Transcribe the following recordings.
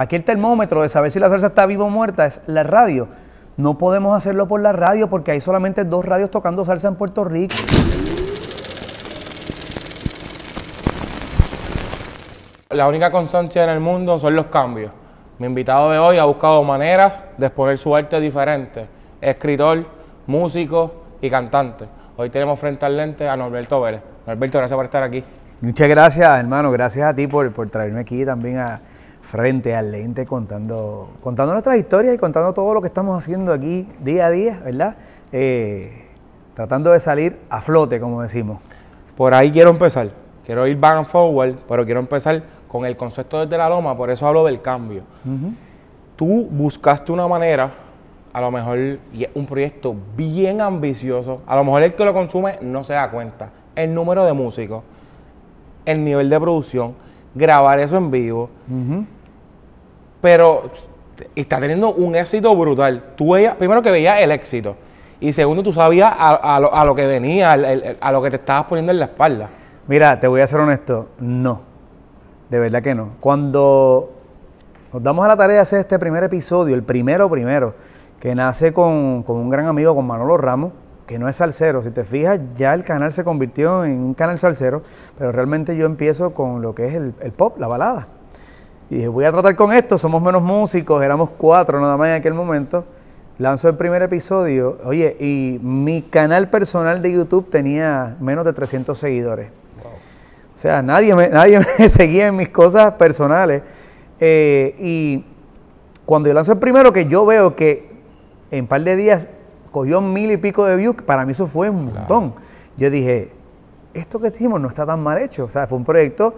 Aquí el termómetro de saber si la salsa está viva o muerta es la radio. No podemos hacerlo por la radio porque hay solamente dos radios tocando salsa en Puerto Rico. La única constancia en el mundo son los cambios. Mi invitado de hoy ha buscado maneras de exponer su arte diferente. Escritor, músico y cantante. Hoy tenemos frente al lente a Norberto Vélez. Norberto, gracias por estar aquí. Muchas gracias, hermano. Gracias a ti por, por traerme aquí también a, frente al lente contando, contando nuestras historias y contando todo lo que estamos haciendo aquí día a día, ¿verdad? Eh, tratando de salir a flote, como decimos. Por ahí quiero empezar. Quiero ir back and forward, pero quiero empezar con el concepto desde la loma, por eso hablo del cambio. Tú buscaste una manera, a lo mejor un proyecto bien ambicioso, a lo mejor el que lo consume no se da cuenta. El número de músicos, el nivel de producción, grabar eso en vivo. Pero está teniendo un éxito brutal. Tú primero que veías el éxito. Y segundo, tú sabías a, lo, que venía, a lo que te estabas poniendo en la espalda. Mira, te voy a ser honesto, no. De verdad que no. Cuando nos damos a la tarea de hacer este primer episodio, el primero primero, que nace con, un gran amigo, con Manolo Ramos, que no es salsero. Si te fijas, ya el canal se convirtió en un canal salsero, pero realmente yo empiezo con lo que es el pop, la balada. Y dije, voy a tratar con esto, somos menos músicos, éramos cuatro nada más en aquel momento. lanzo el primer episodio, oye, y mi canal personal de YouTube tenía menos de 300 seguidores. O sea, nadie me, nadie seguía en mis cosas personales. Eh, y cuando yo lanzo el primero, que yo veo que en un par de días cogió mil y pico de views, para mí eso fue un montón. Yo dije, esto que hicimos no está tan mal hecho. O sea, fue un proyecto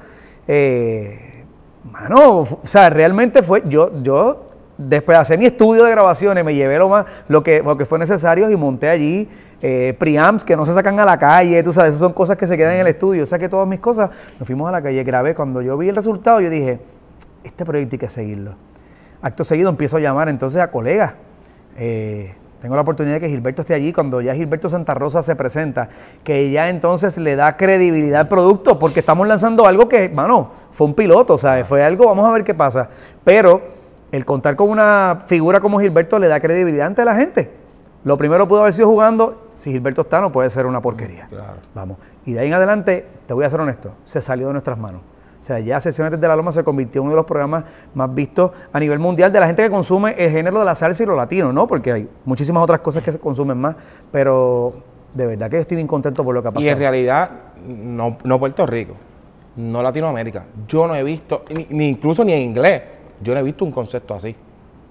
eh, mano, o sea, realmente fue, yo, yo después hacer mi estudio de grabaciones, me llevé lo más, lo que, lo que fue necesario y monté allí eh, preamps que no se sacan a la calle, tú sabes, esas son cosas que se quedan en el estudio, sea saqué todas mis cosas, nos fuimos a la calle, grabé, cuando yo vi el resultado yo dije, este proyecto hay que seguirlo. Acto seguido empiezo a llamar entonces a colegas. Eh, tengo la oportunidad de que Gilberto esté allí cuando ya Gilberto Santa Rosa se presenta, que ya entonces le da credibilidad al producto, porque estamos lanzando algo que, mano, fue un piloto, o sea, Fue algo, vamos a ver qué pasa. Pero el contar con una figura como Gilberto le da credibilidad ante la gente. Lo primero pudo haber sido jugando, si Gilberto está, no puede ser una porquería. Vamos. Y de ahí en adelante, te voy a ser honesto, se salió de nuestras manos. O sea, ya Sesiones desde la Loma se convirtió en uno de los programas más vistos a nivel mundial de la gente que consume el género de la salsa y lo latino, ¿no? Porque hay muchísimas otras cosas que se consumen más, pero de verdad que estoy bien contento por lo que ha pasado. Y en realidad, no, no Puerto Rico, no Latinoamérica. Yo no he visto, ni, incluso ni en inglés, yo no he visto un concepto así.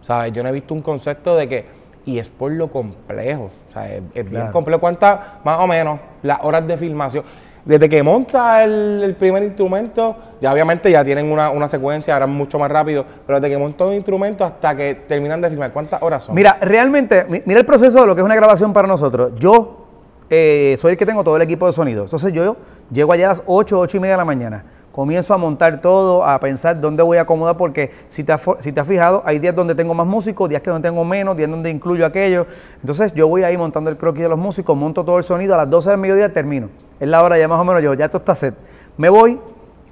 O sea, Yo no he visto un concepto de que, y es por lo complejo, O sea, es bien complejo. ¿Cuántas, más o menos, las horas de filmación? desde que monta el, primer instrumento, ya obviamente ya tienen una, una secuencia, ahora mucho más rápido, pero desde que monta un instrumento hasta que terminan de filmar, ¿cuántas horas son? Mira, realmente, mira el proceso de lo que es una grabación para nosotros. Yo eh, soy el que tengo todo el equipo de sonido. Entonces yo llego allá a las 8, 8 y media de la mañana comienzo a montar todo, a pensar dónde voy a acomodar, porque si te, has, si te has fijado, hay días donde tengo más músicos, días que donde tengo menos, días donde incluyo aquello. Entonces yo voy ahí montando el croquis de los músicos, monto todo el sonido, a las 12 del mediodía termino. Es la hora ya más o menos yo, ya todo está set. Me voy,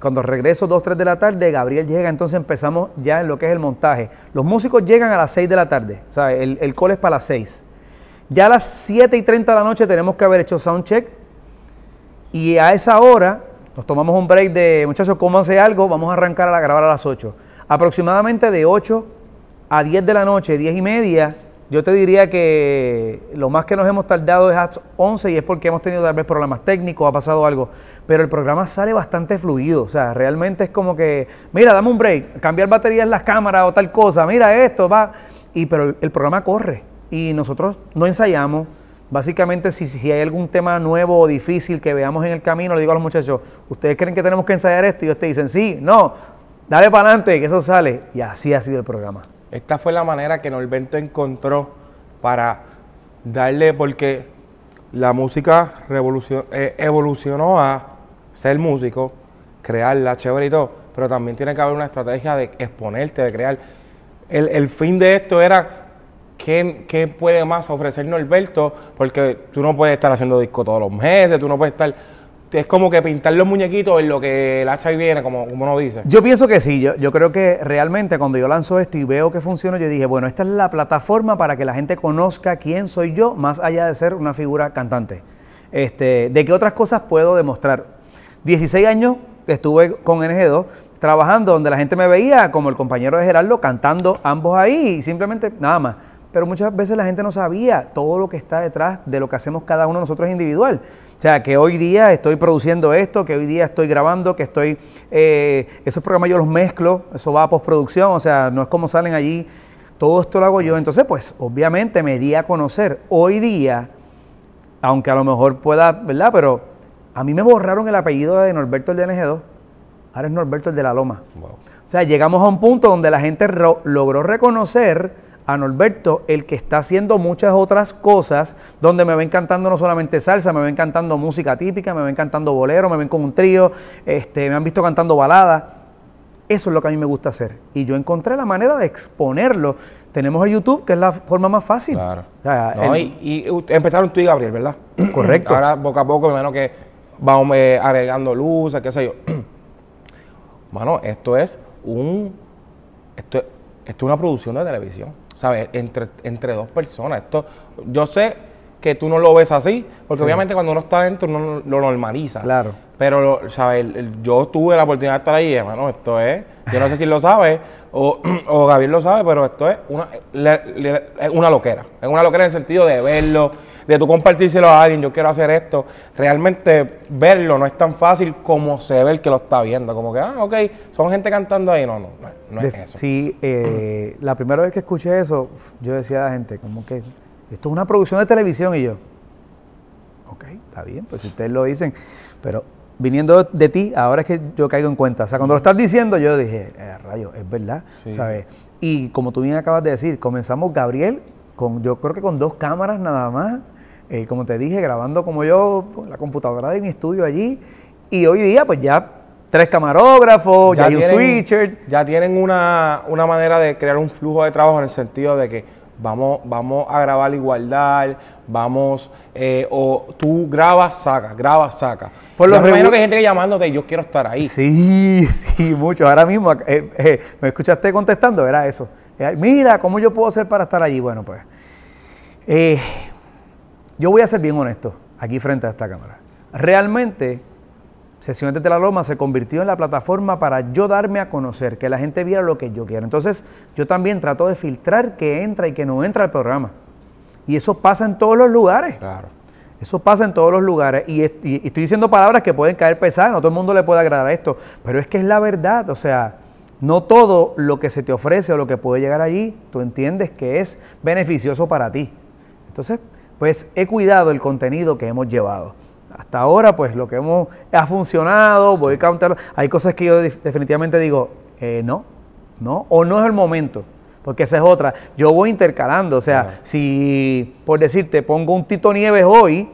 cuando regreso 2, 3 de la tarde, Gabriel llega, entonces empezamos ya en lo que es el montaje. Los músicos llegan a las 6 de la tarde, ¿sabes? El, el call es para las 6. Ya a las 7 y 30 de la noche tenemos que haber hecho sound check y a esa hora nos tomamos un break de, muchachos, ¿cómo hace algo, vamos a arrancar a grabar a las 8. Aproximadamente de 8 a 10 de la noche, 10 y media, yo te diría que lo más que nos hemos tardado es hasta 11 y es porque hemos tenido tal vez problemas técnicos, ha pasado algo. Pero el programa sale bastante fluido. O sea, realmente es como que, mira, dame un break, cambiar baterías en las cámaras o tal cosa, mira esto, va. Y pero el programa corre. Y nosotros no ensayamos, Básicamente, si, hay algún tema nuevo o difícil que veamos en el camino, le digo a los muchachos, ¿ustedes creen que tenemos que ensayar esto? Y ustedes dicen, sí, no, dale para adelante, que eso sale. Y así ha sido el programa. Esta fue la manera que Norberto encontró para darle, porque la música eh, evolucionó a ser músico, crearla, chévere y todo, pero también tiene que haber una estrategia de exponerte, de crear. El, el fin de esto era ¿Qué, puede más ofrecernos Norberto? Porque tú no puedes estar haciendo disco todos los meses, tú no puedes estar... Es como que pintar los muñequitos en lo que el hacha y viene, como, como uno dice. Yo pienso que sí. Yo, yo creo que realmente cuando yo lanzo esto y veo que funciona, yo dije, bueno, esta es la plataforma para que la gente conozca quién soy yo, más allá de ser una figura cantante. Este, ¿De qué otras cosas puedo demostrar? 16 años estuve con NG2, trabajando donde la gente me veía como el compañero de Gerardo cantando ambos ahí y simplemente nada más pero muchas veces la gente no sabía todo lo que está detrás de lo que hacemos cada uno de nosotros individual. O sea, que hoy día estoy produciendo esto, que hoy día estoy grabando, que estoy... Eh, esos programas yo los mezclo, eso va a postproducción, o sea, no es como salen allí. Todo esto lo hago yo. Entonces, pues, obviamente me di a conocer. Hoy día, aunque a lo mejor pueda, ¿verdad? Pero a mí me borraron el apellido de Norberto el de 2 Ahora es Norberto el de la Loma. O sea, llegamos a un punto donde la gente logró reconocer a Norberto, el que está haciendo muchas otras cosas, donde me ven cantando no solamente salsa, me ven cantando música típica, me ven cantando bolero, me ven con un trío, este, me han visto cantando balada. Eso es lo que a mí me gusta hacer. Y yo encontré la manera de exponerlo. Tenemos el YouTube, que es la forma más fácil. Claro. y, empezaron tú y Gabriel, ¿verdad? Correcto. Ahora, poco a poco, menos que vamos eh, agregando luces, qué sé yo. bueno esto es un. Esto, esto es una producción de televisión. ¿sabes? Entre, entre dos personas. Esto, yo sé que tú no lo ves así, porque obviamente cuando uno está dentro uno lo normaliza. Claro. Pero, ¿sabes? Yo tuve la oportunidad de estar ahí, hermano, esto es, yo no sé si lo sabe o, o Gabriel lo sabe, pero esto es una, es una loquera. Es una loquera en el sentido de verlo de tú compartírselo a alguien, yo quiero hacer esto, realmente verlo no es tan fácil como se ve el que lo está viendo. Como que, ah, ok, son gente cantando ahí. No, no, no, es eso. Sí, eh, la primera vez que escuché eso, yo decía a la gente, como que esto es una producción de televisión y yo, ok, está bien, pues si ustedes lo dicen, pero viniendo de ti, ahora es que yo caigo en cuenta. O sea, cuando lo estás diciendo, yo dije, eh, rayo, es verdad, ¿sabes? Y como tú bien acabas de decir, comenzamos Gabriel con, yo creo que con dos cámaras nada más. Eh, como te dije, grabando como yo, la computadora de mi estudio allí. Y hoy día, pues ya tres camarógrafos, ya, hay un switcher. Ya tienen una, manera de crear un flujo de trabajo en el sentido de que vamos, vamos a grabar igualdad, vamos, eh, o tú grabas, saca, grabas, saca. Por lo menos que hay gente que llamándote, yo quiero estar ahí. Sí, sí, mucho. Ahora mismo, eh, me escuchaste contestando, era eso. Mira, ¿cómo yo puedo hacer para estar allí? Bueno, pues yo voy a ser bien honesto aquí frente a esta cámara. Realmente, Sesión de la Loma se convirtió en la plataforma para yo darme a conocer, que la gente viera lo que yo quiero. Entonces, yo también trato de filtrar que entra y que no entra al programa. Y eso pasa en todos los lugares. Claro. Eso pasa en todos los lugares. Y, estoy diciendo palabras que pueden caer pesadas, no todo el mundo le puede agradar esto, pero es que es la verdad. O sea, no todo lo que se te ofrece o lo que puede llegar allí, tú entiendes que es beneficioso para ti. Entonces, pues he cuidado el contenido que hemos llevado. Hasta ahora, pues lo que hemos ha funcionado, voy a contar. Hay cosas que yo definitivamente digo, eh, no, no, o no es el momento, porque esa es otra. Yo voy intercalando, o sea, si por decirte pongo un Tito Nieves hoy,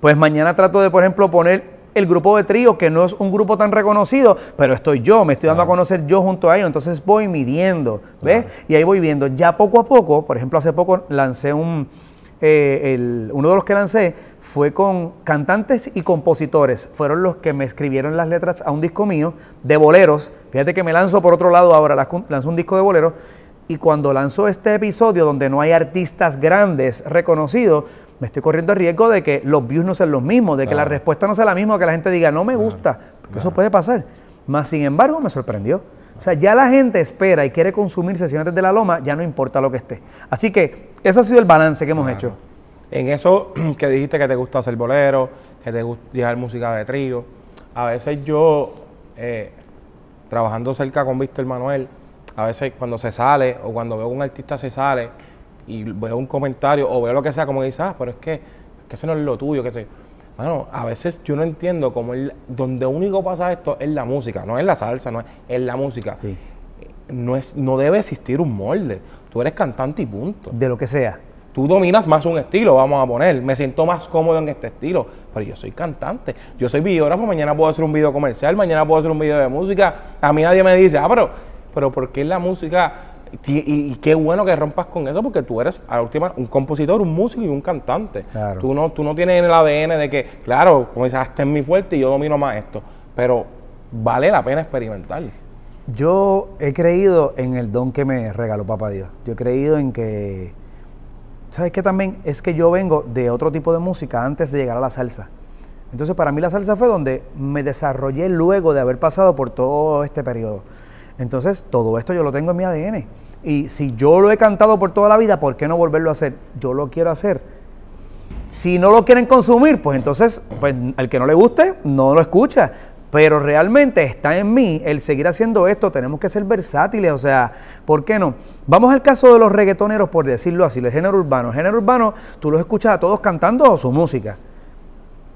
pues mañana trato de, por ejemplo, poner el grupo de trío, que no es un grupo tan reconocido, pero estoy yo, me estoy dando a conocer yo junto a ellos, entonces voy midiendo, ¿ves? Y ahí voy viendo, ya poco a poco, por ejemplo, hace poco lancé un, eh, uno de los que lancé fue con cantantes y compositores. Fueron los que me escribieron las letras a un disco mío de boleros. Fíjate que me lanzo por otro lado ahora, Lanzó un disco de boleros. Y cuando lanzó este episodio donde no hay artistas grandes reconocidos, me estoy corriendo el riesgo de que los views no sean los mismos, de que la respuesta no sea la misma, que la gente diga no me gusta. Porque Eso puede pasar. Más sin embargo, me sorprendió. O sea, ya la gente espera y quiere consumir sesiones de la loma, ya no importa lo que esté. Así que eso ha sido el balance que hemos hecho. En eso que dijiste que te gusta hacer bolero, que te gusta dejar música de trío, a veces yo, eh, trabajando cerca con Víctor Manuel, a veces cuando se sale o cuando veo un artista se sale y veo un comentario o veo lo que sea, como que ah, pero es que, que eso no es lo tuyo, que sé bueno, a veces yo no entiendo cómo el, donde único pasa esto es la música, no es la salsa, no es, la música. No, es, no debe existir un molde. Tú eres cantante y punto. De lo que sea. Tú dominas más un estilo, vamos a poner. Me siento más cómodo en este estilo. Pero yo soy cantante. Yo soy videógrafo. Mañana puedo hacer un video comercial. Mañana puedo hacer un video de música. A mí nadie me dice, ah, pero, pero ¿por qué la música y, qué bueno que rompas con eso porque tú eres, a última, un compositor, un músico y un cantante. Tú, no, tú no tienes el ADN de que, claro, como dices, ah, este es mi fuerte y yo domino más esto. Pero vale la pena experimentar. Yo he creído en el don que me regaló Papá Dios. Yo he creído en que. ¿Sabes qué también? Es que yo vengo de otro tipo de música antes de llegar a la salsa. Entonces, para mí la salsa fue donde me desarrollé luego de haber pasado por todo este periodo. Entonces, todo esto yo lo tengo en mi ADN. Y si yo lo he cantado por toda la vida, ¿por qué no volverlo a hacer? Yo lo quiero hacer. Si no lo quieren consumir, pues entonces, pues al que no le guste, no lo escucha. Pero realmente está en mí el seguir haciendo esto. Tenemos que ser versátiles, o sea, ¿por qué no? Vamos al caso de los reggaetoneros, por decirlo así, el género urbano. El género urbano, tú los escuchas a todos cantando su música.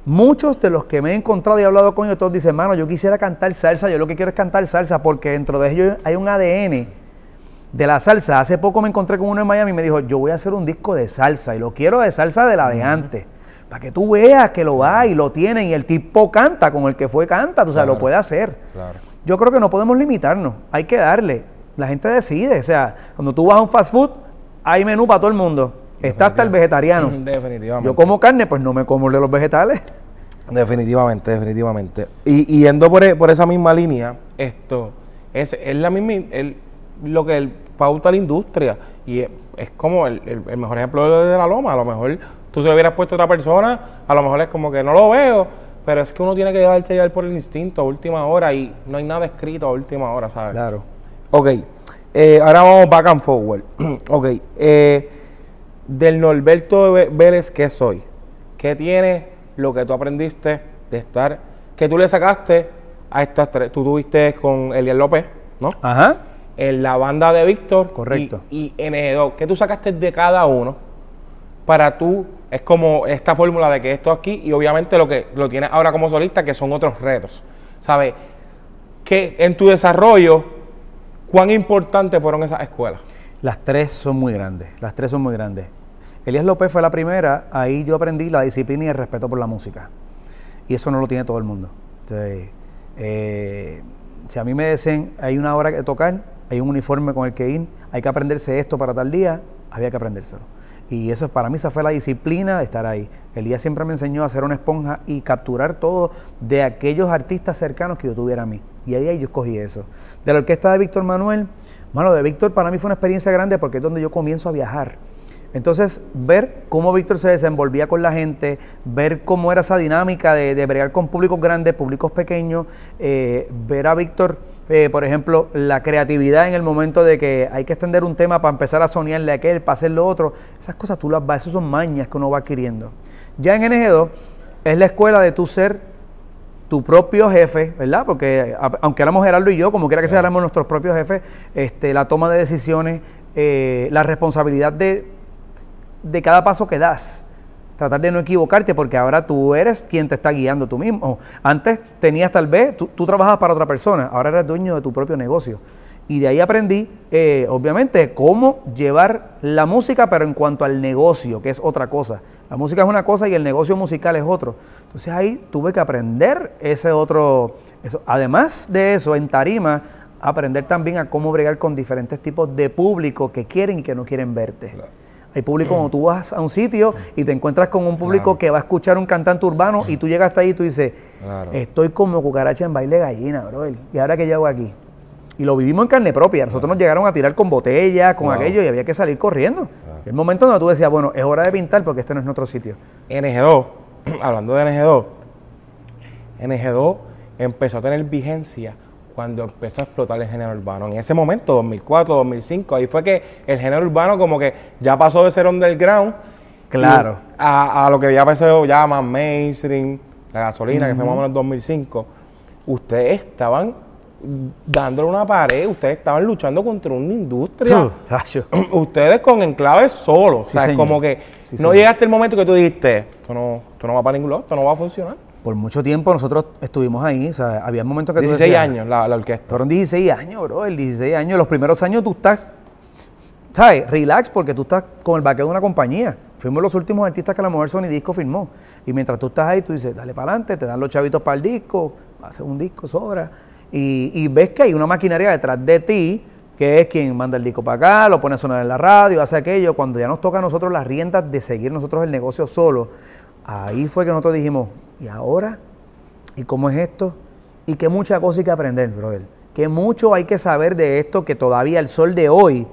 Muchos de los que me he encontrado y he hablado con ellos, todos dicen, mano, yo quisiera cantar salsa, yo lo que quiero es cantar salsa, porque dentro de ellos hay un ADN de la salsa. Hace poco me encontré con uno en Miami y me dijo, yo voy a hacer un disco de salsa y lo quiero de salsa de la de antes. Para que tú veas que lo y lo tiene, y el tipo canta con el que fue canta, tú sabes, lo puede hacer. Yo creo que no podemos limitarnos, hay que darle. La gente decide, o sea, cuando tú vas a un fast food, hay menú para todo el mundo. Está hasta el vegetariano. Definitivamente. Yo como carne, pues no me como el de los vegetales. Definitivamente, definitivamente. Y, yendo e, por, esa misma línea, esto es, la misma, lo que pauta la industria. Y es, como el, mejor ejemplo de la loma. A lo mejor tú se hubieras puesto otra persona, a lo mejor es como que no lo veo, pero es que uno tiene que dejarse llevar por el instinto a última hora y no hay nada escrito a última hora, ¿sabes? Claro. Ok, eh, ahora vamos back and forward. ok, eh, del Norberto Vélez, ¿qué soy? ¿Qué tiene? lo que tú aprendiste de estar, que tú le sacaste a estas tres. Tú tuviste con Eliel López, ¿no? Ajá. En la banda de Víctor. Correcto. Y, en NG2. ¿Qué tú sacaste de cada uno para tú? Es como esta fórmula de que esto aquí y obviamente lo que lo tienes ahora como solista, que son otros retos. ¿Sabes? Que en tu desarrollo, ¿cuán importantes fueron esas escuelas? Las tres son muy grandes. Las tres son muy grandes. Elías López fue la primera, ahí yo aprendí la disciplina y el respeto por la música. Y eso no lo tiene todo el mundo. Eh, si a mí me dicen, hay una hora que tocar, hay un uniforme con el que ir, hay que aprenderse esto para tal día, había que aprendérselo. Y eso para mí esa fue la disciplina de estar ahí. Elías siempre me enseñó a hacer una esponja y capturar todo de aquellos artistas cercanos que yo tuviera a mí. Y ahí yo escogí eso. De la orquesta de Víctor Manuel, bueno, de Víctor para mí fue una experiencia grande porque es donde yo comienzo a viajar. Entonces, ver cómo Víctor se desenvolvía con la gente, ver cómo era esa dinámica de, bregar con públicos grandes, públicos pequeños, eh, ver a Víctor, eh, por ejemplo, la creatividad en el momento de que hay que extender un tema para empezar a soñarle a aquel, para hacer lo otro, esas cosas tú las vas, esas son mañas que uno va adquiriendo. Ya en NG2 es la escuela de tu ser tu propio jefe, ¿verdad? Porque aunque éramos Gerardo y yo, como quiera que sea, nuestros propios jefes, este, la toma de decisiones, eh, la responsabilidad de de cada paso que das. Tratar de no equivocarte porque ahora tú eres quien te está guiando tú mismo. Antes tenías tal vez, tú, trabajabas para otra persona, ahora eres dueño de tu propio negocio. Y de ahí aprendí, eh, obviamente, cómo llevar la música, pero en cuanto al negocio, que es otra cosa. La música es una cosa y el negocio musical es otro. Entonces ahí tuve que aprender ese otro... Eso. Además de eso, en tarima, aprender también a cómo bregar con diferentes tipos de público que quieren y que no quieren verte. El público, cuando tú vas a un sitio y te encuentras con un público que va a escuchar un cantante urbano y tú llegas hasta ahí y tú dices, estoy como cucaracha en baile gallina, bro, ¿Y ahora que llego aquí? Y lo vivimos en carne propia. Nosotros nos llegaron a tirar con botellas, con aquello, y había que salir corriendo. El momento donde tú decías, bueno, es hora de pintar porque este no es nuestro sitio. NG2, hablando de NG2, NG2 empezó a tener vigencia cuando empezó a explotar el género urbano. En ese momento, 2004, 2005, ahí fue que el género urbano como que ya pasó de ser underground claro. A, lo que ya pasó ya más mainstream, la gasolina, que fue más o menos 2005. Ustedes estaban dándole una pared, ustedes estaban luchando contra una industria. ustedes con enclaves solos. o sea, es como que no llegaste el momento que tú dijiste, no, esto no va para ningún lado, esto no va a funcionar por mucho tiempo nosotros estuvimos ahí, o sea, había momentos que... 16 años la, orquesta. Fueron 16 años, bro, el 16 años. Los primeros años tú estás, ¿sabes? Relax porque tú estás con el baqueo de una compañía. Fuimos los últimos artistas que la mujer Sony Disco firmó. Y mientras tú estás ahí, tú dices, dale para adelante, te dan los chavitos para el disco, hace un disco, sobra. Y, y ves que hay una maquinaria detrás de ti que es quien manda el disco para acá, lo pone a sonar en la radio, hace aquello, cuando ya nos toca a nosotros las riendas de seguir nosotros el negocio solo, Ahí fue que nosotros dijimos, ¿y ahora? ¿Y cómo es esto? Y que mucha cosa hay que aprender, brother. Que mucho hay que saber de esto que todavía el sol de hoy,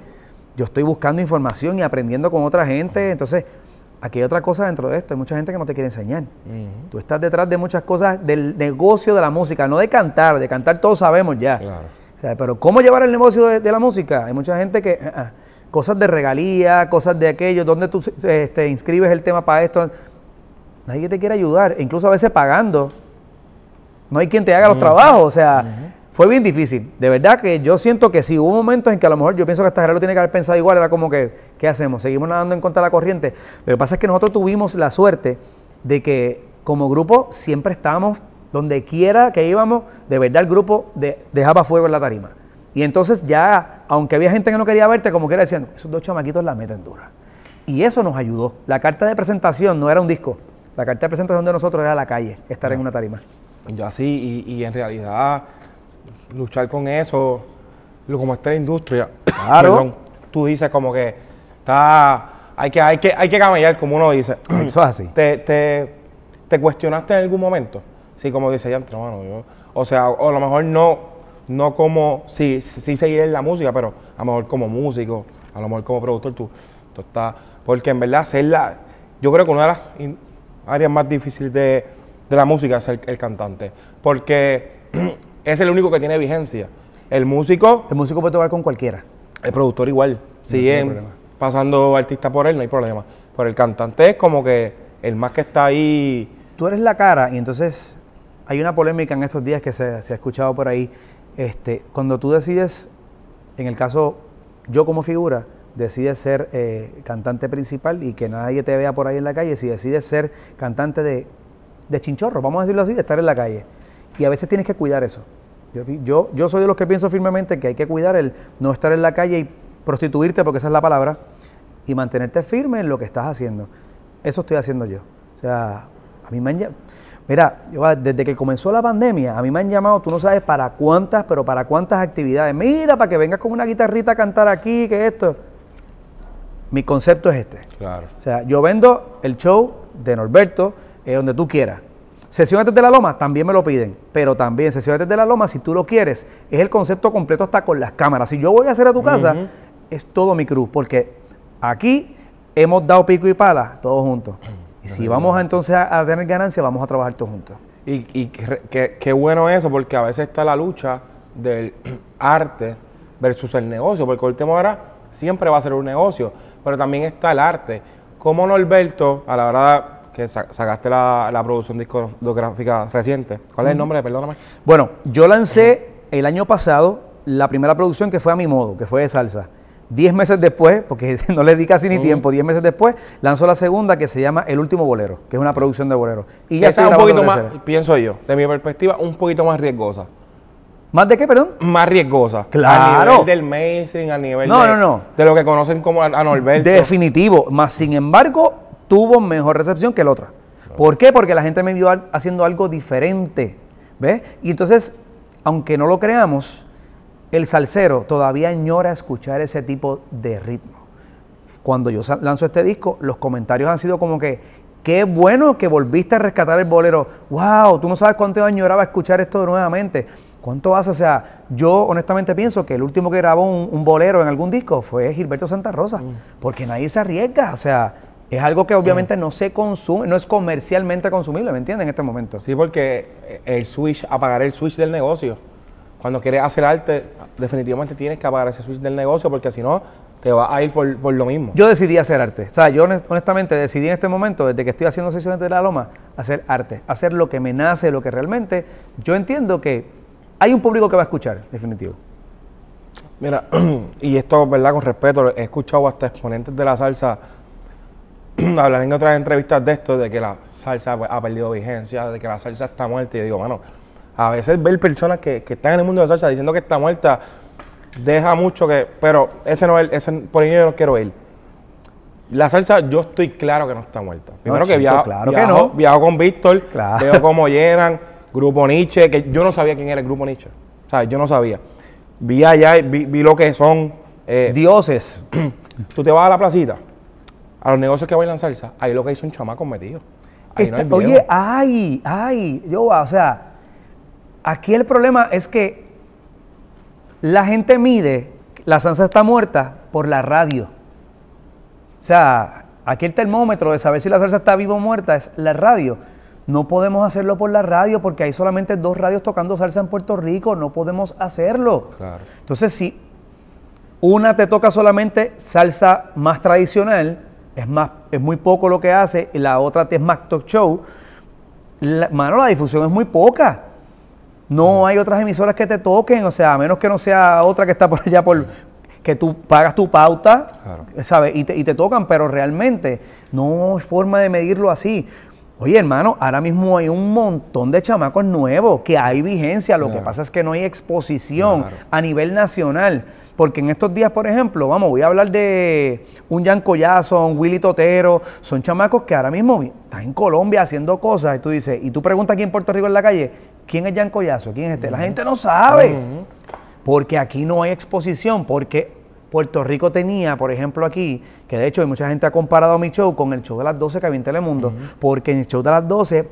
yo estoy buscando información y aprendiendo con otra gente. Entonces, aquí hay otra cosa dentro de esto. Hay mucha gente que no te quiere enseñar. Tú estás detrás de muchas cosas del negocio de la música, no de cantar. De cantar todos sabemos ya. O sea, pero ¿cómo llevar el negocio de, la música? Hay mucha gente que... Ah, ah, cosas de regalía, cosas de aquello, dónde tú este, inscribes el tema para esto. Nadie te quiere ayudar, incluso a veces pagando. No hay quien te haga los trabajos, o sea, fue bien difícil. De verdad que yo siento que si hubo momentos en que a lo mejor yo pienso que hasta lo tiene que haber pensado igual, era como que, ¿qué hacemos? Seguimos nadando en contra de la corriente. Lo que pasa es que nosotros tuvimos la suerte de que como grupo siempre estábamos donde quiera que íbamos, de verdad el grupo dejaba fuego en la tarima. Y entonces ya, aunque había gente que no quería verte, como que era decían, esos dos chamaquitos la meten dura. Y eso nos ayudó. La carta de presentación no era un disco. La carta de presentación de nosotros era la calle, estar en ah. una tarima. Yo así, y, en realidad, luchar con eso, como está la industria. Claro. tú dices como que está. Hay que, hay que, hay que camellar, como uno dice. Eso es así. Te, te, te cuestionaste en algún momento. Sí, como dice ya Yo, o sea, o a lo mejor no, no como. Sí, sí seguir en la música, pero a lo mejor como músico, a lo mejor como productor, tú, tú estás. Porque en verdad, ser la. Yo creo que una de las Área más difícil de, la música es el, cantante, porque es el único que tiene vigencia. El músico... El músico puede tocar con cualquiera. El productor igual. Si pasando artista por él, no hay problema. Pero el cantante es como que el más que está ahí... Tú eres la cara y entonces hay una polémica en estos días que se, ha escuchado por ahí. Este, cuando tú decides, en el caso yo como figura, decides ser eh, cantante principal y que nadie te vea por ahí en la calle, si decides ser cantante de, chinchorro, vamos a decirlo así, de estar en la calle. Y a veces tienes que cuidar eso. Yo, yo, yo, soy de los que pienso firmemente que hay que cuidar el no estar en la calle y prostituirte, porque esa es la palabra, y mantenerte firme en lo que estás haciendo. Eso estoy haciendo yo. O sea, a mí me han llamado. Mira, ah, desde que comenzó la pandemia, a mí me han llamado, tú no sabes para cuántas, pero para cuántas actividades. Mira, para que vengas con una guitarrita a cantar aquí, que esto mi concepto es este. Claro. O sea, yo vendo el show de Norberto eh, donde tú quieras. Sesión antes de la loma también me lo piden, pero también sesión antes de la loma, si tú lo quieres, es el concepto completo hasta con las cámaras. Si yo voy a hacer a tu casa, es todo mi cruz, porque aquí hemos dado pico y pala todos juntos. Y si vamos entonces a, tener ganancia, vamos a trabajar todos juntos. Y, qué bueno eso, porque a veces está la lucha del arte versus el negocio, porque tema ahora siempre va a ser un negocio, pero también está el arte. Como Norberto, a la hora que sacaste la, la producción discográfica reciente, ¿cuál es el nombre? Perdóname. Bueno, yo lancé el año pasado la primera producción que fue a mi modo, que fue de salsa. Diez meses después, porque no le di casi ni tiempo, diez meses después, lanzó la segunda que se llama El Último Bolero, que es una producción de bolero. Y ya está un poquito más, pienso yo, de mi perspectiva, un poquito más riesgosa. ¿Más de qué, perdón? Más riesgosa. Claro. del mainstream, a nivel no, de, no, no. de lo que conocen como a Norberto. Definitivo. Más sin embargo, tuvo mejor recepción que la otra. ¿Por qué? Porque la gente me vio haciendo algo diferente. ¿Ves? Y entonces, aunque no lo creamos, el salsero todavía añora escuchar ese tipo de ritmo. Cuando yo lanzo este disco, los comentarios han sido como que, qué bueno que volviste a rescatar el bolero. ¡Wow! Tú no sabes cuánto añoraba escuchar esto nuevamente. ¿Cuánto hace? O sea, yo honestamente pienso que el último que grabó un, bolero en algún disco fue Gilberto Santa Rosa, mm. porque nadie se arriesga, o sea, es algo que obviamente mm. no se consume, no es comercialmente consumible, ¿me entiendes? En este momento. Sí, porque eh, el switch, apagar el switch del negocio. Cuando quieres hacer arte, definitivamente tienes que apagar ese switch del negocio, porque si no, te vas a ir por, por, lo mismo. Yo decidí hacer arte. O sea, yo honestamente decidí en este momento, desde que estoy haciendo sesiones de la Loma, hacer arte, hacer lo que me nace, lo que realmente. Yo entiendo que hay un público que va a escuchar, definitivo. Mira, y esto, ¿verdad? Con respeto, he escuchado hasta exponentes de la salsa hablar en otras entrevistas de esto, de que la salsa pues, ha perdido vigencia, de que la salsa está muerta. Y digo, bueno, a veces ver personas que, están en el mundo de la salsa diciendo que está muerta deja mucho que. Pero ese no es, ese, por ello yo no quiero ir. La salsa, yo estoy claro que no está muerta. Primero que viajo, claro que no. viajo con Víctor, claro. veo cómo llenan Grupo Nietzsche, que yo no sabía quién era el Grupo Nietzsche. sea, Yo no sabía. Vi allá, vi, lo que son. Eh, Dioses. Tú te vas a la placita, a los negocios que bailan salsa, ahí lo que hizo un chamaco metido. oye, ay, ay, yo, o sea, aquí el problema es que la gente mide, la salsa está muerta por la radio. O sea, aquí el termómetro de saber si la salsa está viva o muerta es la radio. No podemos hacerlo por la radio porque hay solamente dos radios tocando salsa en Puerto Rico, no podemos hacerlo. Entonces, si una te toca solamente salsa más tradicional, es, más, es muy poco lo que hace, y la otra te es más talk show, la, mano, la difusión es muy poca. No hay otras emisoras que te toquen, o sea, a menos que no sea otra que está por allá por, que tú pagas tu pauta, Y te, y te, tocan, pero realmente no es forma de medirlo así. Oye, hermano, ahora mismo hay un montón de chamacos nuevos, que hay vigencia, lo que pasa es que no hay exposición a nivel nacional. Porque en estos días, por ejemplo, vamos, voy a hablar de un Jan Collazo, un Willy Totero, son chamacos que ahora mismo están en Colombia haciendo cosas. Y tú dices, y tú preguntas aquí en Puerto Rico en la calle, ¿quién es Jan Collazo? ¿Quién es este? La gente no sabe. Porque aquí no hay exposición, porque Puerto Rico tenía, por ejemplo, aquí, que de hecho hay mucha gente ha comparado mi show con el show de las 12 que había en Telemundo, porque en el show de las 12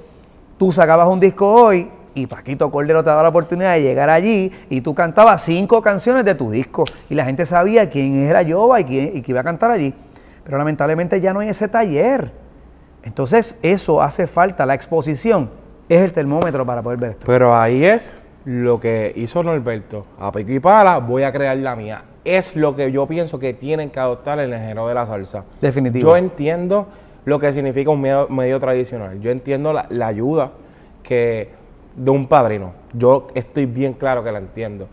tú sacabas un disco hoy y Paquito Cordero te daba la oportunidad de llegar allí y tú cantabas cinco canciones de tu disco y la gente sabía quién era yo y quién iba a cantar allí. Pero lamentablemente ya no hay ese taller. Entonces eso hace falta, la exposición es el termómetro para poder ver esto. Pero ahí es lo que hizo Norberto. A pico pala voy a crear la mía es lo que yo pienso que tienen que adoptar el género de la salsa. Definitivo. Yo entiendo lo que significa un medio, tradicional. Yo entiendo la, ayuda que de un padrino. Yo estoy bien claro que la entiendo.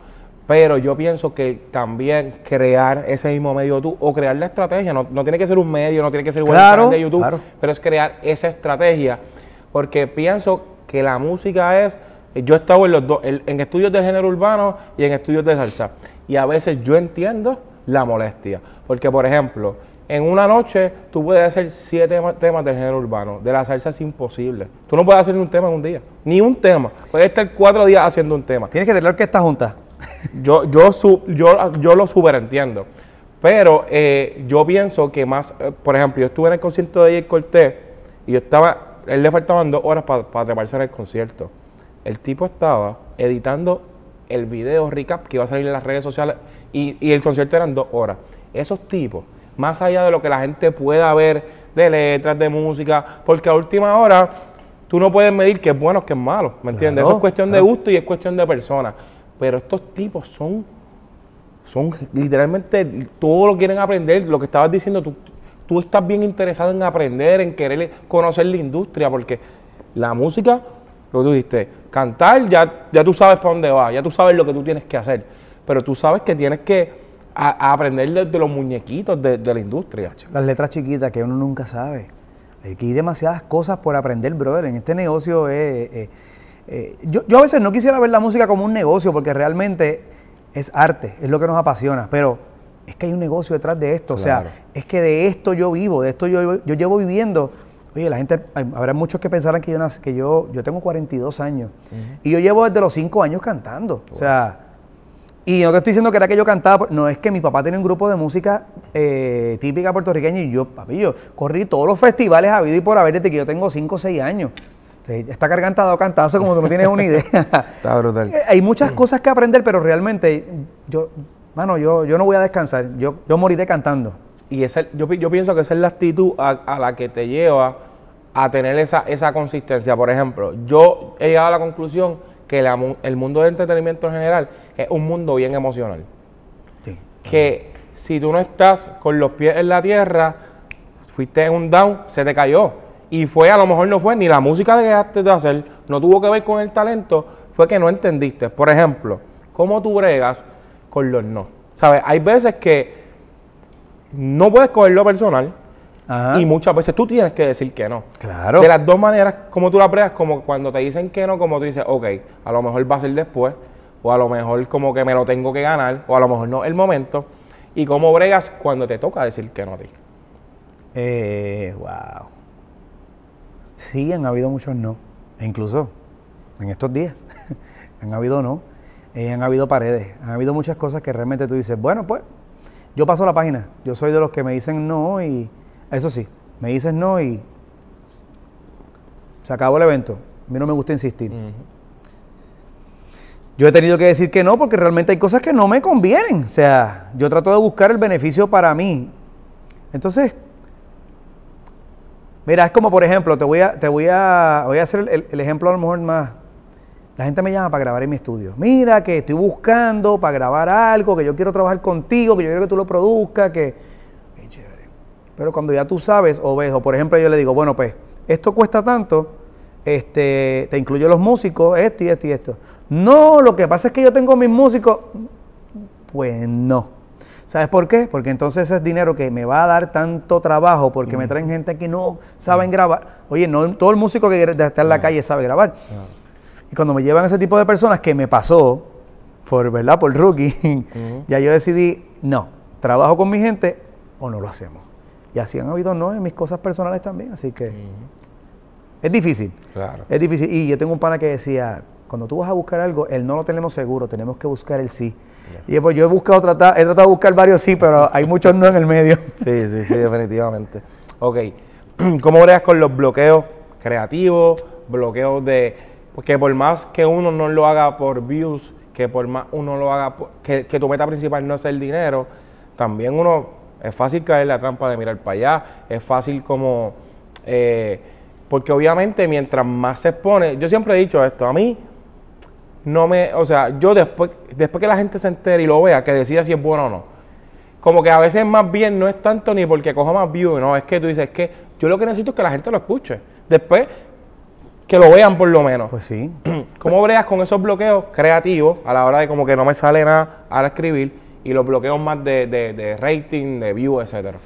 Pero yo pienso que también crear ese mismo medio tú o crear la estrategia, no, no tiene que ser un medio, no tiene que ser un canal de YouTube, pero es crear esa estrategia. Porque pienso que la música es eh, yo he estado en los dos, en, estudios de género urbano y en estudios de salsa. Y a veces yo entiendo la molestia. Porque, por ejemplo, en una noche tú puedes hacer siete temas de género urbano. De la salsa es imposible. Tú no puedes hacer ni un tema en un día. Ni un tema. Puedes estar cuatro días haciendo un tema. Tienes que tener que estar junta. yo, yo, yo, lo superentiendo. Pero eh, yo pienso que más, eh, por ejemplo, yo estuve en el concierto de Jay Cortés y yo estaba, él le faltaban dos horas para pa treparse en el concierto el tipo estaba editando el video recap que iba a salir en las redes sociales y, el concierto eran dos horas. Esos tipos, más allá de lo que la gente pueda ver de letras, de música, porque a última hora tú no puedes medir qué es bueno, qué es malo, ¿me entiendes? Eso es cuestión de gusto y es cuestión de persona. Pero estos tipos son, son literalmente, todo lo quieren aprender, lo que estabas diciendo, tú, tú estás bien interesado en aprender, en querer conocer la industria, porque la música lo tú dijiste, cantar, ya, ya tú sabes para dónde vas, ya tú sabes lo que tú tienes que hacer, pero tú sabes que tienes que aprender de, los muñequitos de, la industria. Las letras chiquitas que uno nunca sabe. Aquí hay demasiadas cosas por aprender, brother. En este negocio es... Eh, eh, eh, yo, yo, a veces no quisiera ver la música como un negocio porque realmente es arte, es lo que nos apasiona, pero es que hay un negocio detrás de esto. O sea, es que de esto yo vivo, de esto yo, yo llevo viviendo Oye, la gente, habrá muchos que pensarán que yo, que yo, yo tengo 42 años. Y yo llevo desde los 5 años cantando. O sea, y no te estoy diciendo que era que yo cantaba, pues, no es que mi papá tiene un grupo de música eh, típica puertorriqueña y yo, papi, yo corrí todos los festivales habido y por haber desde que yo tengo 5 o 6 años. está cargantado cantando cantazo como tú no tienes una idea. Está brutal. Hay muchas cosas que aprender, pero realmente yo, mano, yo, yo no voy a descansar. Yo, yo moriré cantando. Y yo, yo pienso que esa es la actitud a, la que te lleva a tener esa, esa consistencia. Por ejemplo, yo he llegado a la conclusión que el mundo del entretenimiento en general es un mundo bien emocional. que si tú no estás con los pies en la tierra, fuiste en un down, se te cayó. Y fue, a lo mejor no fue ni la música que dejaste de hacer, no tuvo que ver con el talento, fue que no entendiste. Por ejemplo, ¿cómo tú bregas con los no? ¿Sabes? Hay veces que no puedes cogerlo personal. Y muchas veces tú tienes que decir que no. Claro. De las dos maneras, como tú la pruebas, como cuando te dicen que no, como tú dices, ok, a lo mejor va a ser después, o a lo mejor como que me lo tengo que ganar, o a lo mejor no el momento. Y como bregas cuando te toca decir que no a ti. Eh, wow. Sí, han habido muchos no. E incluso en estos días han habido no. Eh, han habido paredes. Han habido muchas cosas que realmente tú dices, bueno, pues yo paso la página. Yo soy de los que me dicen no y. Eso sí, me dices no y. Se acabó el evento. A mí no me gusta insistir. Yo he tenido que decir que no porque realmente hay cosas que no me convienen. O sea, yo trato de buscar el beneficio para mí. Entonces, mira, es como por ejemplo, te voy a, te voy a, voy a hacer el, el ejemplo a lo mejor más, la gente me llama para grabar en mi estudio. Mira que estoy buscando para grabar algo, que yo quiero trabajar contigo, que yo quiero que tú lo produzcas, que... Pero cuando ya tú sabes o ves, o por ejemplo yo le digo, bueno, pues esto cuesta tanto, este, te incluyo los músicos, esto y esto y esto. No, lo que pasa es que yo tengo mis músicos. Pues no. ¿Sabes por qué? Porque entonces es dinero que me va a dar tanto trabajo porque me traen gente que no saben grabar. Oye, no todo el músico que está en la calle sabe grabar. Y cuando me llevan ese tipo de personas, que me pasó, por, ¿verdad? Por rookie, ya yo decidí, no, trabajo con mi gente o no lo hacemos. Y así han habido no en mis cosas personales también, así que es difícil. Claro. Es difícil. Y yo tengo un pana que decía, cuando tú vas a buscar algo, el no lo tenemos seguro, tenemos que buscar el sí. Y después yo he buscado tratar, he tratado de buscar varios sí, pero hay muchos no en el medio. Sí, sí, sí, definitivamente. ok. ¿Cómo bregas con los bloqueos creativos, bloqueos de porque por más que uno no lo haga por views, que por más uno lo haga, por, que, tu meta principal no es el dinero, también uno es fácil caer en la trampa de mirar para allá, es fácil como... Eh, porque obviamente mientras más se expone, yo siempre he dicho esto, a mí no me, o sea, yo después, después que la gente se entere y lo vea, que decida si es bueno o no. Como que a veces más bien no es tanto ni porque coja más views, no, es que tú dices, que yo lo que necesito es que la gente lo escuche. Después, que lo vean por lo menos. Pues sí. ¿Cómo breas con esos bloqueos creativos a la hora de como que no me sale nada al escribir y los bloqueos más de, rating, de view, etcétera?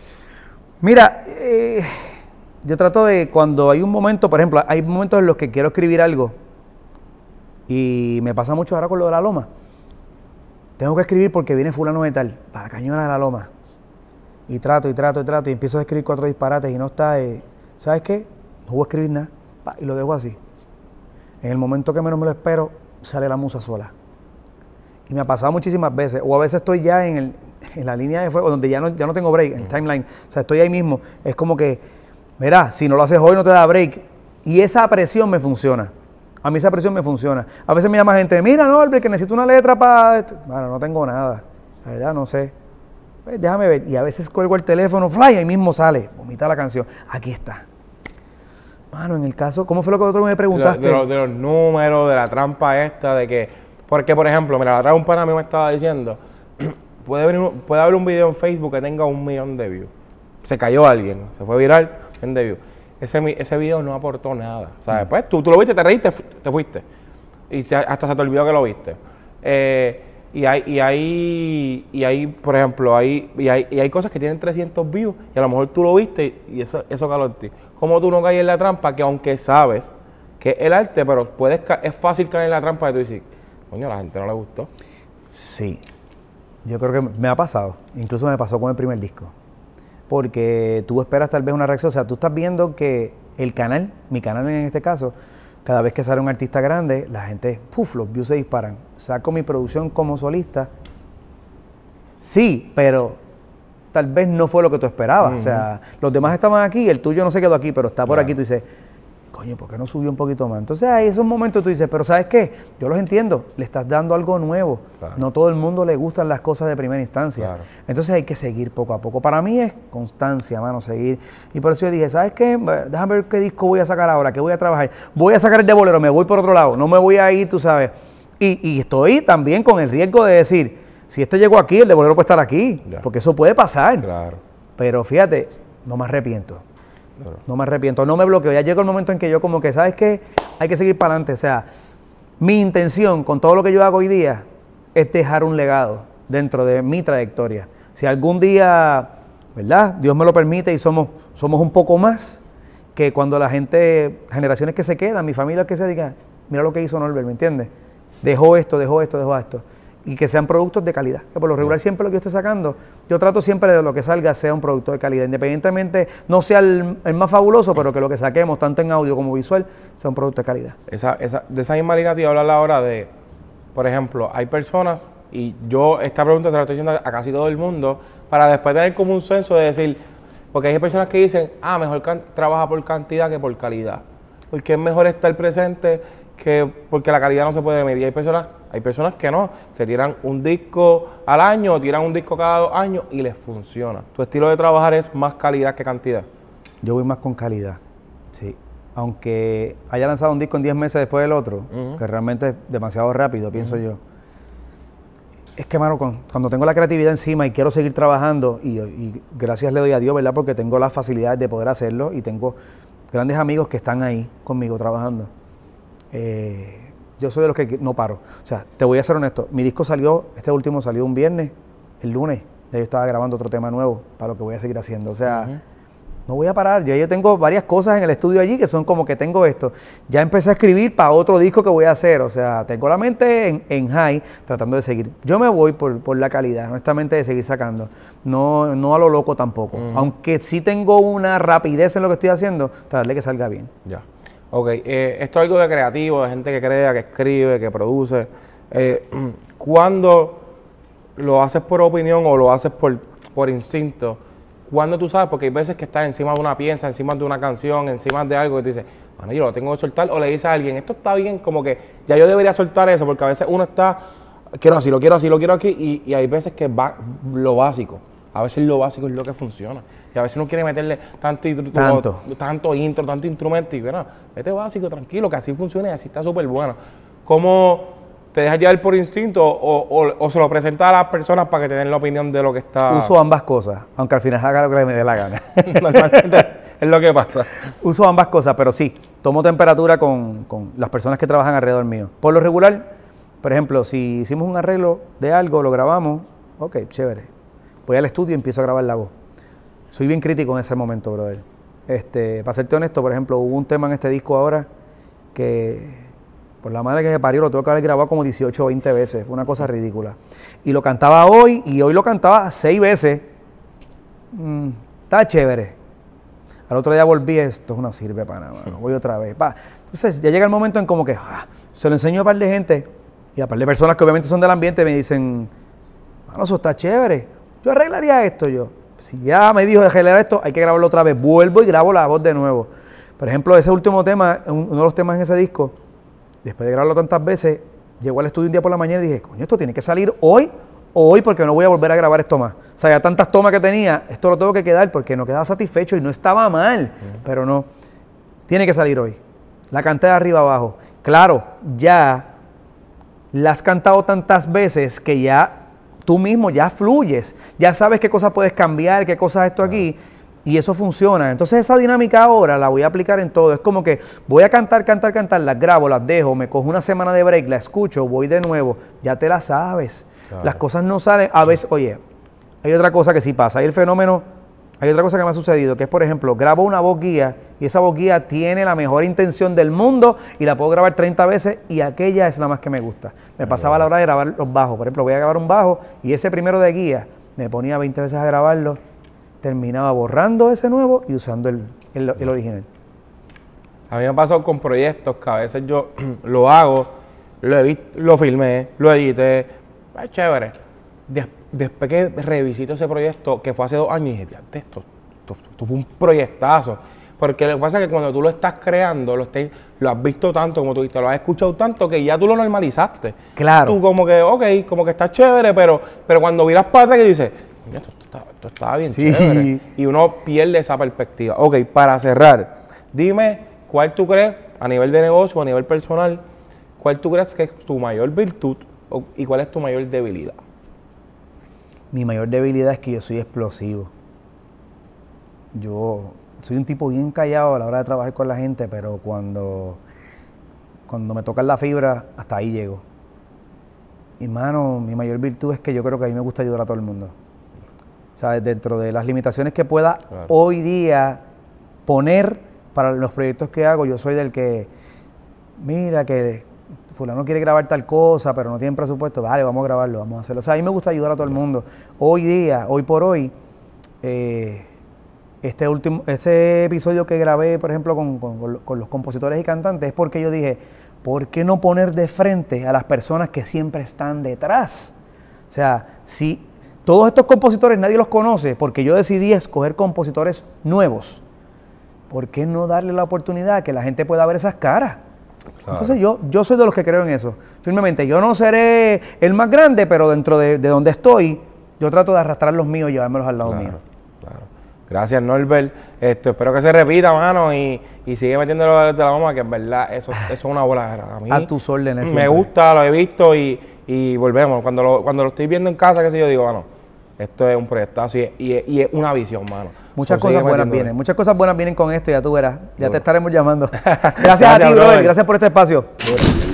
Mira, eh, yo trato de cuando hay un momento, por ejemplo, hay momentos en los que quiero escribir algo y me pasa mucho ahora con lo de la loma. Tengo que escribir porque viene fulano de tal, para cañona de la loma. Y trato y trato y trato y empiezo a escribir cuatro disparates y no está, eh, ¿sabes qué? No voy a escribir nada y lo dejo así. En el momento que menos me lo espero, sale la musa sola. Y me ha pasado muchísimas veces. O a veces estoy ya en, la línea de fuego, donde ya no, ya no tengo break, en el timeline. O sea, estoy ahí mismo. Es como que, mira, si no lo haces hoy no te da break. Y esa presión me funciona. A mí esa presión me funciona. A veces me llama gente, mira, no, el que necesito una letra para... Bueno, no tengo nada. La verdad, no sé. Pues déjame ver. Y a veces cuelgo el teléfono, fly, ahí mismo sale. Vomita la canción. Aquí está. Mano, en el caso, ¿cómo fue lo que otro me preguntaste? De, los números, de la trampa esta, de que. Porque, por ejemplo, mira, la trampa un mí me estaba diciendo: puede, puede haber un video en Facebook que tenga un millón de views. Se cayó alguien, se fue viral, en de views. Ese, ese video no aportó nada. O sea, mm. Pues tú, tú lo viste, te reíste, te fuiste. Y hasta se te olvidó que lo viste. Eh, y hay, y hay, por ejemplo, hay y, hay, cosas que tienen 300 views y a lo mejor tú lo viste y eso, eso en ti. ¿Cómo tú no caes en la trampa que aunque sabes que es el arte, pero puedes es fácil caer en la trampa de tú decir, coño, a la gente no le gustó? Sí, yo creo que me ha pasado, incluso me pasó con el primer disco, porque tú esperas tal vez una reacción, o sea, tú estás viendo que el canal, mi canal en este caso, cada vez que sale un artista grande, la gente, puf, los views se disparan. Saco mi producción como solista. Sí, pero tal vez no fue lo que tú esperabas. O sea, los demás estaban aquí, el tuyo no se quedó aquí, pero está por aquí. Tú dices, coño, ¿por qué no subió un poquito más? Entonces ahí esos momentos tú dices, pero ¿sabes qué? Yo los entiendo, le estás dando algo nuevo. No todo el mundo le gustan las cosas de primera instancia. Entonces hay que seguir poco a poco. Para mí es constancia, mano, seguir. Y por eso yo dije, ¿sabes qué? Déjame ver qué disco voy a sacar ahora, qué voy a trabajar. Voy a sacar el de bolero, me voy por otro lado, no me voy a ir, tú sabes. Y, estoy también con el riesgo de decir, si este llegó aquí, el de bolero puede estar aquí, porque eso puede pasar. Pero fíjate, no me arrepiento. No me arrepiento, no me bloqueo. Ya llegó el momento en que yo como que, ¿sabes qué? Hay que seguir para adelante. O sea, mi intención con todo lo que yo hago hoy día es dejar un legado dentro de mi trayectoria. Si algún día, ¿verdad? Dios me lo permite y somos, somos un poco más, que cuando la gente, generaciones que se quedan, mi familia que se diga, mira lo que hizo Norbert, ¿me entiendes? Dejó esto, dejó esto, dejó esto y que sean productos de calidad. Que por lo regular siempre lo que yo estoy sacando, yo trato siempre de lo que salga sea un producto de calidad, independientemente no sea el, más fabuloso, pero que lo que saquemos, tanto en audio como visual, sea un producto de calidad. Esa, esa, de esa misma línea te iba a hablar ahora de, por ejemplo, hay personas, y yo esta pregunta se la estoy haciendo a casi todo el mundo, para después tener como un censo de decir, porque hay personas que dicen, ah, mejor trabaja por cantidad que por calidad, porque es mejor estar presente que porque la calidad no se puede medir. hay personas hay personas que no, que tiran un disco al año, tiran un disco cada dos años y les funciona. Tu estilo de trabajar es más calidad que cantidad. Yo voy más con calidad, sí. Aunque haya lanzado un disco en 10 meses después del otro, que realmente es demasiado rápido, pienso yo. Es que, mano, cuando tengo la creatividad encima y quiero seguir trabajando, y, gracias le doy a Dios, ¿verdad? Porque tengo las facilidades de poder hacerlo y tengo grandes amigos que están ahí conmigo trabajando. Eh, yo soy de los que no paro. O sea, te voy a ser honesto, mi disco salió, este último salió un viernes, el lunes, ya yo estaba grabando otro tema nuevo para lo que voy a seguir haciendo. O sea, no voy a parar. Ya yo tengo varias cosas en el estudio allí que son como que tengo esto. Ya empecé a escribir para otro disco que voy a hacer. O sea, tengo la mente en, high tratando de seguir. Yo me voy por, la calidad, honestamente, de seguir sacando. No, no a lo loco tampoco. Aunque sí tengo una rapidez en lo que estoy haciendo, tratarle que salga bien. Ya. Ok, eh, esto es algo de creativo, de gente que crea, que escribe, que produce. Eh, ¿Cuándo lo haces por opinión o lo haces por, instinto? ¿Cuándo tú sabes? Porque hay veces que estás encima de una pieza, encima de una canción, encima de algo, y tú dices, bueno, yo lo tengo que soltar, o le dices a alguien, esto está bien, como que ya yo debería soltar eso, porque a veces uno está, quiero así, lo quiero así, lo quiero aquí, y hay veces que va lo básico a veces lo básico es lo que funciona. Y a veces no quiere meterle tanto, tanto. intro, tanto instrumento. Y bueno, mete básico, tranquilo, que así funcione, y así está súper bueno. ¿Cómo te dejas llevar por instinto o, o, se lo presentas a las personas para que te den la opinión de lo que está. Uso ambas cosas, aunque al final haga lo que me dé la gana. Normalmente es lo que pasa. Uso ambas cosas, pero sí, tomo temperatura con las personas que trabajan alrededor mío. Por lo regular, por ejemplo, si hicimos un arreglo de algo, lo grabamos, ok, chévere voy al estudio y empiezo a grabar la voz. Soy bien crítico en ese momento, brother. Este, para serte honesto, por ejemplo, hubo un tema en este disco ahora que por la madre que se parió, lo tengo que haber grabado como 18 o 20 veces. Fue una cosa ridícula. Y lo cantaba hoy, y hoy lo cantaba seis veces. Mm, está chévere. Al otro día volví, esto no sirve para nada. Voy otra vez. Entonces ya llega el momento en como que ah, se lo enseño a un par de gente y a un par de personas que obviamente son del ambiente me dicen, mano, eso está chévere. Yo arreglaría esto yo. Si ya me dijo de arreglar esto, hay que grabarlo otra vez. Vuelvo y grabo la voz de nuevo. Por ejemplo, ese último tema, uno de los temas en ese disco, después de grabarlo tantas veces, llegó al estudio un día por la mañana y dije, coño, esto tiene que salir hoy hoy porque no voy a volver a grabar esto más. O sea, ya tantas tomas que tenía, esto lo tengo que quedar porque no quedaba satisfecho y no estaba mal, pero no. Tiene que salir hoy. La canté de arriba abajo. Claro, ya la has cantado tantas veces que ya Tú mismo ya fluyes, ya sabes qué cosas puedes cambiar, qué cosas esto aquí. Y eso funciona. Entonces esa dinámica ahora la voy a aplicar en todo. Es como que voy a cantar, cantar, cantar, las grabo, las dejo, me cojo una semana de break, la escucho, voy de nuevo. Ya te la sabes. Las cosas no salen. A veces, oye, hay otra cosa que sí pasa. Hay el fenómeno hay otra cosa que me ha sucedido, que es, por ejemplo, grabo una voz guía y esa voz guía tiene la mejor intención del mundo y la puedo grabar 30 veces y aquella es la más que me gusta. Me pasaba la hora de grabar los bajos. Por ejemplo, voy a grabar un bajo y ese primero de guía me ponía 20 veces a grabarlo, terminaba borrando ese nuevo y usando el, original. A mí me ha pasado con proyectos que a veces yo lo hago, lo, lo filmé, lo edité, es chévere. Después después que revisito ese proyecto, que fue hace dos años, y dije, esto, esto, fue un proyectazo. Porque lo que pasa es que cuando tú lo estás creando, lo, lo has visto tanto, como tú dijiste, lo has escuchado tanto, que ya tú lo normalizaste. Claro. Tú como que, ok, como que está chévere, pero, pero cuando miras para que dices, esto, estaba, bien sí. chévere. Y uno pierde esa perspectiva. Ok, para cerrar, dime cuál tú crees, a nivel de negocio, a nivel personal, cuál tú crees que es tu mayor virtud y cuál es tu mayor debilidad mi mayor debilidad es que yo soy explosivo. Yo soy un tipo bien callado a la hora de trabajar con la gente, pero cuando, cuando me tocan la fibra, hasta ahí llego. Y mano, mi mayor virtud es que yo creo que a mí me gusta ayudar a todo el mundo. O sea, dentro de las limitaciones que pueda hoy día poner para los proyectos que hago, yo soy del que, mira, que fulano quiere grabar tal cosa, pero no tiene presupuesto, vale, vamos a grabarlo, vamos a hacerlo. O sea, a mí me gusta ayudar a todo el mundo. Hoy día, hoy por hoy, eh, este último, ese episodio que grabé, por ejemplo, con, los compositores y cantantes, es porque yo dije, ¿por qué no poner de frente a las personas que siempre están detrás? O sea, si todos estos compositores nadie los conoce, porque yo decidí escoger compositores nuevos, ¿por qué no darle la oportunidad que la gente pueda ver esas caras? Entonces yo, yo soy de los que creo en eso, firmemente. Yo no seré el más grande, pero dentro de, de donde estoy, yo trato de arrastrar los míos y llevármelos al lado mío. Claro. Gracias Norbert. Esto, espero que se repita, mano, y, y sigue metiéndolo de la mamá que en verdad eso, es una bola. A, mí, a tus órdenes. Me gusta, lo he visto y, volvemos. Cuando lo, cuando lo estoy viendo en casa, qué sé yo, digo, mano. Esto es un proyectazo y, es una visión, mano. Muchas cosas buenas vienen, muchas cosas buenas vienen con esto, ya tú verás. Ya te estaremos llamando. Gracias, a ti, brother. Gracias por este espacio.